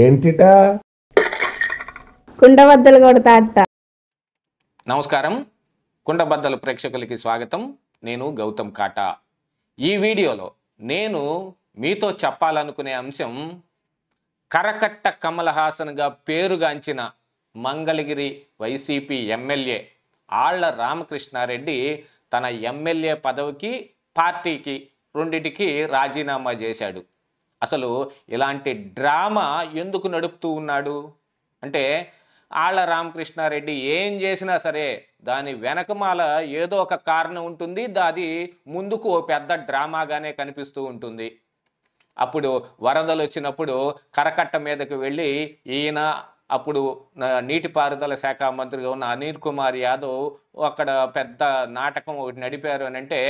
ఏంటిటా కుండబద్దలు కొడతా నమస్కారం కుండబద్దలు ప్రేక్షకులకి స్వాగతం నేను గౌతమ్ కాటా ఈ వీడియోలో నేను మీతో చెప్పాలనుకునే అంశం కరకట్ట కమల హాసన్గా పేరుగాంచిన మంగళగిరి వైసీపీ ఎమ్మెల్యే ఆళ్ల రామకృష్ణారెడ్డి తన ఎమ్మెల్యే పదవికి పార్టీకి రెండిటికి రాజీనామా చేశాడు అసలు ఇలాంటి డ్రామా ఎందుకు నడుపుతూ ఉన్నాడు అంటే ఆళ్ళ రామకృష్ణారెడ్డి ఏం చేసినా సరే దాని వెనకమాల ఏదో ఒక కారణం ఉంటుంది దాది ముందుకు పెద్ద డ్రామాగానే కనిపిస్తూ ఉంటుంది అప్పుడు వరదలు వచ్చినప్పుడు కరకట్ట మీదకి వెళ్ళి ఈయన అప్పుడు నీటిపారుదల శాఖ మంత్రిగా ఉన్న అనిల్ కుమార్ యాదవ్ అక్కడ పెద్ద నాటకం ఒకటి నడిపారు అని అంటే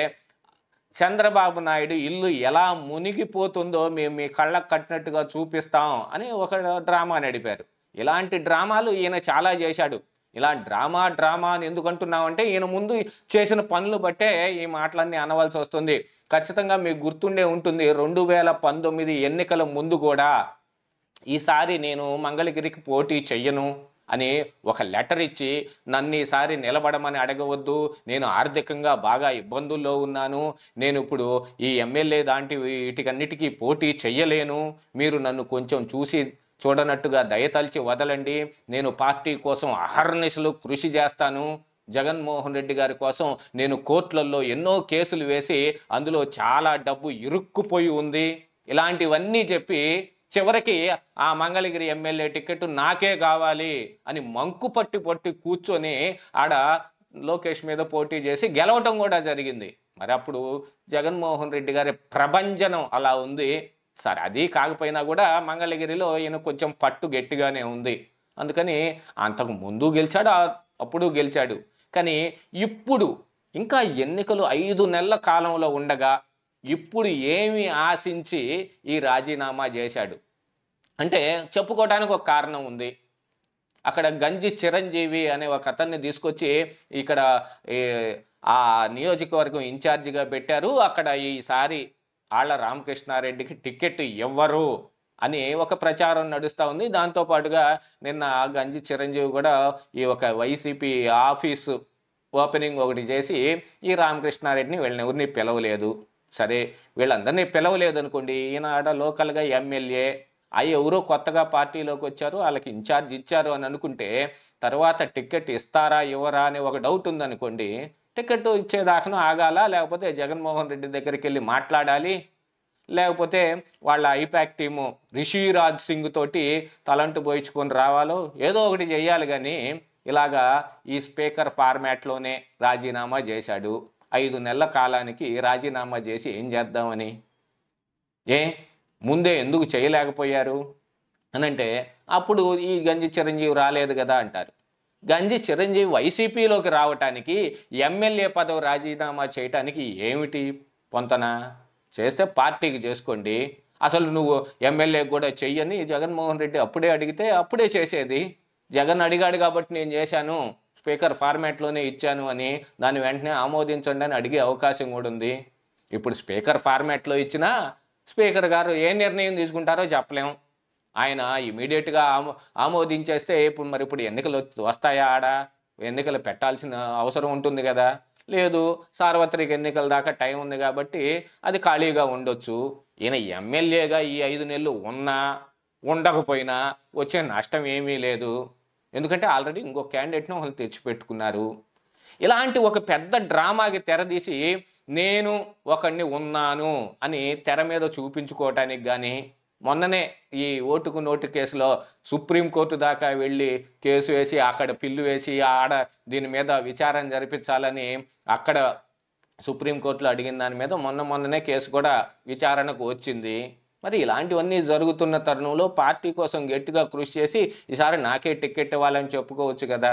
చంద్రబాబు నాయుడు ఇల్లు ఎలా మునిగిపోతుందో మేము మీ కళ్ళకు కట్టినట్టుగా చూపిస్తాం అని ఒక డ్రామా నడిపారు ఇలాంటి డ్రామాలు ఈయన చాలా చేశాడు ఇలా డ్రామా డ్రామా అని ఎందుకు అంటున్నామంటే ఈయన ముందు చేసిన పనులు బట్టే ఈ మాటలన్నీ అనవలసి వస్తుంది ఖచ్చితంగా మీకు గుర్తుండే ఉంటుంది రెండు వేల పంతొమ్మిది ఎన్నికల ముందు కూడా ఈసారి నేను మంగళగిరికి పోటీ చెయ్యను అని ఒక లెటర్ ఇచ్చి నన్ను ఈసారి నిలబడమని అడగవద్దు నేను ఆర్థికంగా బాగా ఇబ్బందుల్లో ఉన్నాను నేను ఇప్పుడు ఈ ఎమ్మెల్యే దాంటి వీటికన్నిటికీ పోటీ చెయ్యలేను మీరు నన్ను కొంచెం చూసి చూడనట్టుగా దయతలిచి వదలండి నేను పార్టీ కోసం అహర్నిశలు కృషి చేస్తాను జగన్మోహన్ రెడ్డి గారి కోసం నేను కోర్టులలో ఎన్నో కేసులు వేసి అందులో చాలా డబ్బు ఇరుక్కుపోయి ఉంది ఇలాంటివన్నీ చెప్పి చివరికి ఆ మంగళగిరి ఎమ్మెల్యే టికెట్ నాకే కావాలి అని మంకు పట్టి పట్టి కూర్చొని ఆడ లోకేష్ మీద పోటీ చేసి గెలవటం కూడా జరిగింది మరి అప్పుడు జగన్మోహన్ రెడ్డి గారి ప్రభంజనం అలా ఉంది సరే అది కాకపోయినా కూడా మంగళగిరిలో ఈయన కొంచెం పట్టు గట్టిగానే ఉంది అందుకని అంతకు ముందు గెలిచాడు అప్పుడు గెలిచాడు కానీ ఇప్పుడు ఇంకా ఎన్నికలు ఐదు నెలల కాలంలో ఉండగా ఇప్పుడు ఏమి ఆశించి ఈ రాజీనామా చేశాడు అంటే చెప్పుకోవడానికి ఒక కారణం ఉంది అక్కడ గంజి చిరంజీవి అనే ఒక అతన్ని తీసుకొచ్చి ఇక్కడ ఆ నియోజకవర్గం ఇన్ఛార్జిగా పెట్టారు అక్కడ ఈసారి ఆళ్ళ రామకృష్ణారెడ్డికి టికెట్ ఎవ్వరు అని ఒక ప్రచారం నడుస్తూ ఉంది దాంతోపాటుగా నిన్న గంజి చిరంజీవి కూడా ఈ ఒక వైసీపీ ఆఫీసు ఓపెనింగ్ ఒకటి చేసి ఈ రామకృష్ణారెడ్డిని వెళ్ళినెవరిని పిలవలేదు సరే వీళ్ళందరినీ పిలవలేదనుకోండి ఆడ లోకల్గా ఎమ్మెల్యే అవి ఎవరో కొత్తగా పార్టీలోకి వచ్చారు వాళ్ళకి ఇన్ఛార్జ్ ఇచ్చారు అని అనుకుంటే తర్వాత టిక్కెట్ ఇస్తారా ఇవ్వరా అని ఒక డౌట్ ఉందనుకోండి టికెట్ ఇచ్చేదాకను ఆగాల లేకపోతే జగన్మోహన్ రెడ్డి దగ్గరికి వెళ్ళి మాట్లాడాలి లేకపోతే వాళ్ళ ఐపాక్ టీము రిషిరాజ్ సింగ్ తోటి తలంటు పోయించుకొని రావాలో ఏదో ఒకటి చేయాలి కానీ ఇలాగా ఈ స్పీకర్ ఫార్మాట్లోనే రాజీనామా చేశాడు ఐదు నెలల కాలానికి రాజీనామా చేసి ఏం చేద్దామని ఏ ముందే ఎందుకు చేయలేకపోయారు అనంటే అప్పుడు ఈ గంజి చిరంజీవి రాలేదు కదా అంటారు గంజి చిరంజీవి వైసీపీలోకి రావటానికి ఎమ్మెల్యే పదవి రాజీనామా చేయటానికి ఏమిటి పొంతన చేస్తే పార్టీకి చేసుకోండి అసలు నువ్వు ఎమ్మెల్యే కూడా చెయ్యని జగన్మోహన్ రెడ్డి అప్పుడే అడిగితే అప్పుడే చేసేది జగన్ అడిగాడు కాబట్టి నేను చేశాను స్పీకర్ ఫార్మాట్లోనే ఇచ్చాను అని దాన్ని వెంటనే ఆమోదించండి అని అడిగే అవకాశం కూడా ఉంది ఇప్పుడు స్పీకర్ ఫార్మాట్లో ఇచ్చినా స్పీకర్ గారు ఏ నిర్ణయం తీసుకుంటారో చెప్పలేము ఆయన ఇమీడియట్గా ఆమో ఆమోదించేస్తే ఇప్పుడు మరి ఇప్పుడు ఎన్నికలు వస్తాయా ఆడ ఎన్నికలు పెట్టాల్సిన అవసరం ఉంటుంది కదా లేదు సార్వత్రిక ఎన్నికల దాకా టైం ఉంది కాబట్టి అది ఖాళీగా ఉండొచ్చు ఈయన ఎమ్మెల్యేగా ఈ ఐదు నెలలు ఉన్నా ఉండకపోయినా వచ్చే నష్టం ఏమీ లేదు ఎందుకంటే ఆల్రెడీ ఇంకో క్యాండిడేట్ను వాళ్ళు తెచ్చిపెట్టుకున్నారు ఇలాంటి ఒక పెద్ద డ్రామాకి తెరదీసి నేను ఒకడిని ఉన్నాను అని తెర మీద చూపించుకోవటానికి కానీ మొన్ననే ఈ ఓటుకు నోటు కేసులో సుప్రీంకోర్టు దాకా వెళ్ళి కేసు వేసి అక్కడ పిల్లు వేసి ఆడ దీని మీద విచారణ జరిపించాలని అక్కడ సుప్రీంకోర్టులో అడిగిన దాని మీద మొన్న మొన్ననే కేసు కూడా విచారణకు వచ్చింది మరి ఇలాంటివన్నీ జరుగుతున్న తరుణంలో పార్టీ కోసం గట్టిగా కృషి చేసి ఈసారి నాకే టిక్కెట్ ఇవ్వాలని చెప్పుకోవచ్చు కదా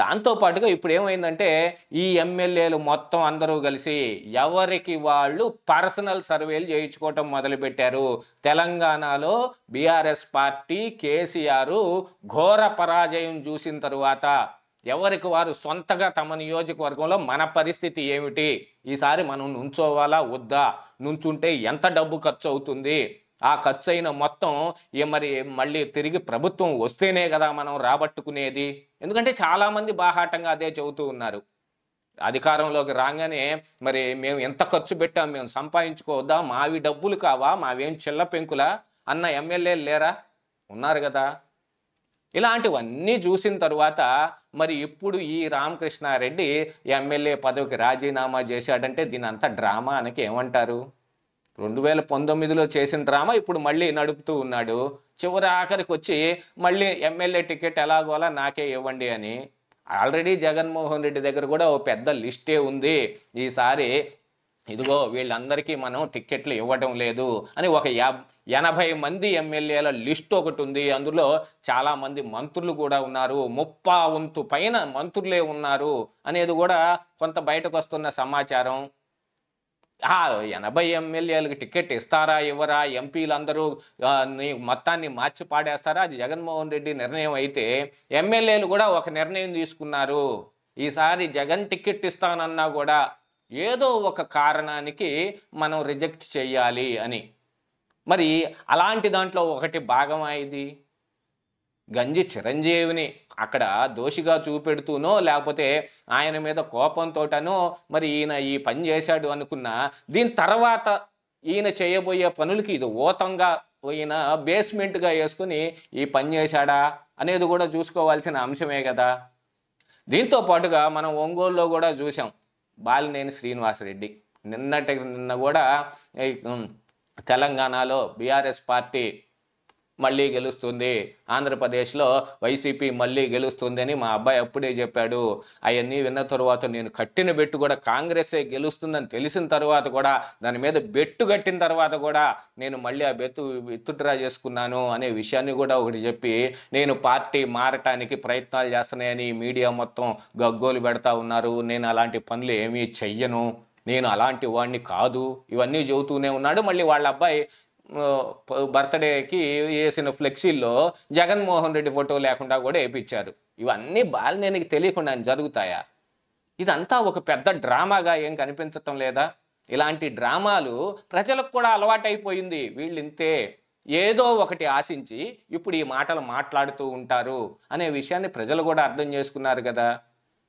దాంతోపాటుగా ఇప్పుడు ఏమైందంటే ఈ ఎమ్మెల్యేలు మొత్తం అందరూ కలిసి ఎవరికి వాళ్ళు పర్సనల్ సర్వేలు చేయించుకోవటం మొదలుపెట్టారు తెలంగాణలో బీఆర్ఎస్ పార్టీ కేసీఆర్ ఘోర పరాజయం చూసిన తరువాత ఎవరికి వారు సొంతగా తమ నియోజకవర్గంలో మన పరిస్థితి ఏమిటి ఈసారి మనం నుంచోవాలా వద్దా నుంచుంటే ఎంత డబ్బు ఖర్చు అవుతుంది ఆ ఖర్చు అయిన మొత్తం మరి మళ్ళీ తిరిగి ప్రభుత్వం వస్తేనే కదా మనం రాబట్టుకునేది ఎందుకంటే చాలామంది బాహాటంగా అదే చెబుతూ ఉన్నారు అధికారంలోకి రాగానే మరి మేము ఎంత ఖర్చు పెట్టాం మేము సంపాదించుకోవద్దా మావి డబ్బులు కావా మావేం చిల్ల పెంకులా అన్న ఎమ్మెల్యేలు లేరా ఉన్నారు కదా ఇలాంటివన్నీ చూసిన తరువాత మరి ఇప్పుడు ఈ రామకృష్ణారెడ్డి ఎమ్మెల్యే పదవికి రాజీనామా చేశాడంటే దీని అంత డ్రామా అనకి ఏమంటారు రెండు వేల పంతొమ్మిదిలో చేసిన డ్రామా ఇప్పుడు మళ్ళీ నడుపుతూ ఉన్నాడు చివరి ఆఖరికి వచ్చి మళ్ళీ ఎమ్మెల్యే టికెట్ ఎలాగోలా నాకే ఇవ్వండి అని ఆల్రెడీ జగన్మోహన్ రెడ్డి దగ్గర కూడా ఓ పెద్ద లిస్టే ఉంది ఈసారి ఇదిగో వీళ్ళందరికీ మనం టిక్కెట్లు ఇవ్వడం లేదు అని ఒక యాబ్ ఎనభై మంది ఎమ్మెల్యేల లిస్ట్ ఒకటి ఉంది అందులో చాలామంది మంత్రులు కూడా ఉన్నారు ముప్పా వంతు పైన మంత్రులే ఉన్నారు అనేది కూడా కొంత బయటకు వస్తున్న సమాచారం ఎనభై ఎమ్మెల్యేలకు టికెట్ ఇస్తారా ఇవ్వరా ఎంపీలందరూ మొత్తాన్ని మార్చి పాడేస్తారా అది జగన్మోహన్ రెడ్డి నిర్ణయం అయితే ఎమ్మెల్యేలు కూడా ఒక నిర్ణయం తీసుకున్నారు ఈసారి జగన్ టికెట్ ఇస్తానన్నా కూడా ఏదో ఒక కారణానికి మనం రిజెక్ట్ చేయాలి అని మరి అలాంటి దాంట్లో ఒకటి భాగం అయింది గంజి చిరంజీవిని అక్కడ దోషిగా చూపెడుతూనో లేకపోతే ఆయన మీద కోపంతోటనో మరి ఈయన ఈ పని చేశాడు అనుకున్నా దీని తర్వాత ఈయన చేయబోయే పనులకి ఇది ఓతంగా ఈయన బేస్మెంట్గా వేసుకుని ఈ పని చేశాడా అనేది కూడా చూసుకోవాల్సిన అంశమే కదా దీంతో పాటుగా మనం ఒంగోలులో కూడా చూసాం బాలినేని శ్రీనివాసరెడ్డి నిన్నటి నిన్న కూడా తెలంగాణలో బీఆర్ఎస్ పార్టీ మళ్ళీ గెలుస్తుంది ఆంధ్రప్రదేశ్లో వైసీపీ మళ్ళీ గెలుస్తుందని మా అబ్బాయి అప్పుడే చెప్పాడు అవన్నీ విన్న తర్వాత నేను కట్టిన బెట్టు కూడా కాంగ్రెసే గెలుస్తుందని తెలిసిన తర్వాత కూడా దాని మీద బెట్టు కట్టిన తర్వాత కూడా నేను మళ్ళీ ఆ బెత్తు విత్డ్రా చేసుకున్నాను అనే విషయాన్ని కూడా ఒకటి చెప్పి నేను పార్టీ మారటానికి ప్రయత్నాలు చేస్తున్నాయని మీడియా మొత్తం గగ్గోలు పెడతా ఉన్నారు నేను అలాంటి పనులు ఏమీ చెయ్యను నేను అలాంటి వాడిని కాదు ఇవన్నీ చెబుతూనే ఉన్నాడు మళ్ళీ వాళ్ళ అబ్బాయి బర్త్డేకి వేసిన ఫ్లెక్సీల్లో జగన్మోహన్ రెడ్డి ఫోటో లేకుండా కూడా వేయించారు ఇవన్నీ బాలినేనికి తెలియకుండా జరుగుతాయా ఇదంతా ఒక పెద్ద డ్రామాగా ఏం కనిపించటం లేదా ఇలాంటి డ్రామాలు ప్రజలకు కూడా అలవాటైపోయింది వీళ్ళు ఇంతే ఏదో ఒకటి ఆశించి ఇప్పుడు ఈ మాటలు మాట్లాడుతూ ఉంటారు అనే విషయాన్ని ప్రజలు కూడా అర్థం చేసుకున్నారు కదా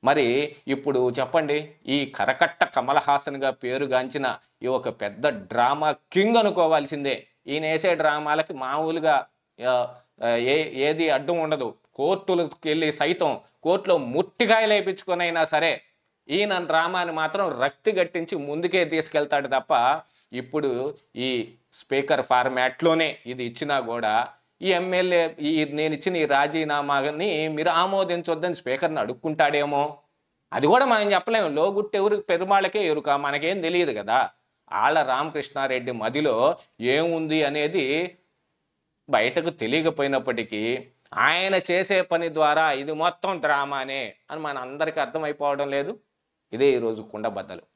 మరి ఇప్పుడు చెప్పండి ఈ కరకట్ట కమలహాసన్గా హాసన్గా పేరుగాంచిన ఈ ఒక పెద్ద డ్రామా కింగ్ అనుకోవాల్సిందే ఈయన వేసే డ్రామాలకి మామూలుగా ఏ ఏది అడ్డం ఉండదు కోర్టులకు వెళ్ళి సైతం కోర్టులో అయినా సరే ఈయన డ్రామాని మాత్రం రక్తి గట్టించి ముందుకే తీసుకెళ్తాడు తప్ప ఇప్పుడు ఈ స్పీకర్ ఫార్మాట్లోనే ఇది ఇచ్చినా కూడా ఈ ఎమ్మెల్యే ఈ నేను ఇచ్చిన ఈ రాజీనామాని మీరు ఆమోదించొద్దని స్పీకర్ని అడుక్కుంటాడేమో అది కూడా మనం చెప్పలేము లోగుట్టు ఎవరు పెరుమాళ్ళకే ఎరుక మనకేం తెలియదు కదా ఆళ్ళ రామకృష్ణారెడ్డి మదిలో ఏముంది అనేది బయటకు తెలియకపోయినప్పటికీ ఆయన చేసే పని ద్వారా ఇది మొత్తం డ్రామానే అని మన అందరికీ అర్థమైపోవడం లేదు ఇదే ఈరోజు కుండబద్దలు